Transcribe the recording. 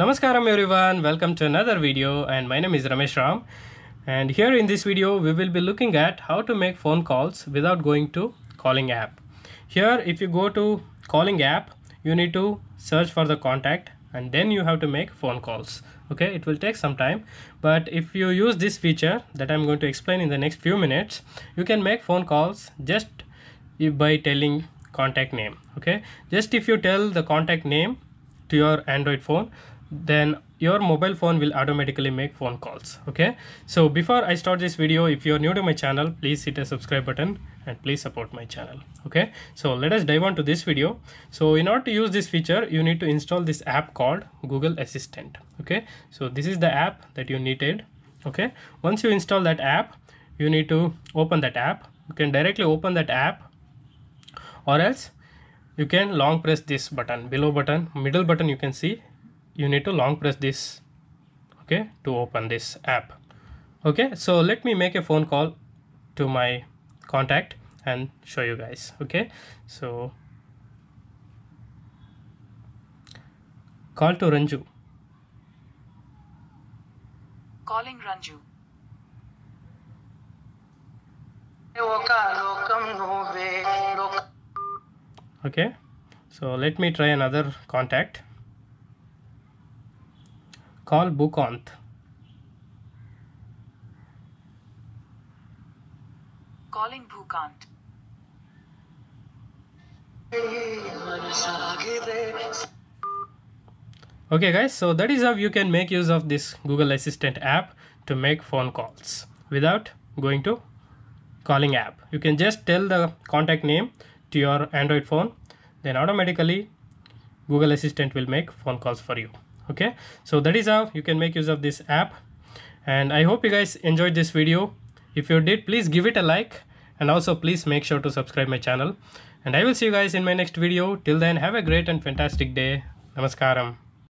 Namaskaram everyone, welcome to another video and my name is Ramesh Ram and here in this video we will be looking at how to make phone calls without going to calling app. Here if you go to calling app you need to search for the contact and then you have to make phone calls okay it will take some time but if you use this feature that I'm going to explain in the next few minutes you can make phone calls just by telling contact name okay just if you tell the contact name to your android phone then your mobile phone will automatically make phone calls okay so before i start this video if you're new to my channel please hit a subscribe button and please support my channel okay so let us dive on to this video so in order to use this feature you need to install this app called google assistant okay so this is the app that you needed okay once you install that app you need to open that app you can directly open that app or else you can long press this button below button middle button you can see you need to long press this okay to open this app okay so let me make a phone call to my contact and show you guys okay so call to Ranju calling Ranju okay so let me try another contact Call Bouconth. Calling Bouconth. Okay guys, so that is how you can make use of this Google Assistant app to make phone calls without going to calling app. You can just tell the contact name to your Android phone, then automatically Google Assistant will make phone calls for you okay so that is how you can make use of this app and i hope you guys enjoyed this video if you did please give it a like and also please make sure to subscribe my channel and i will see you guys in my next video till then have a great and fantastic day namaskaram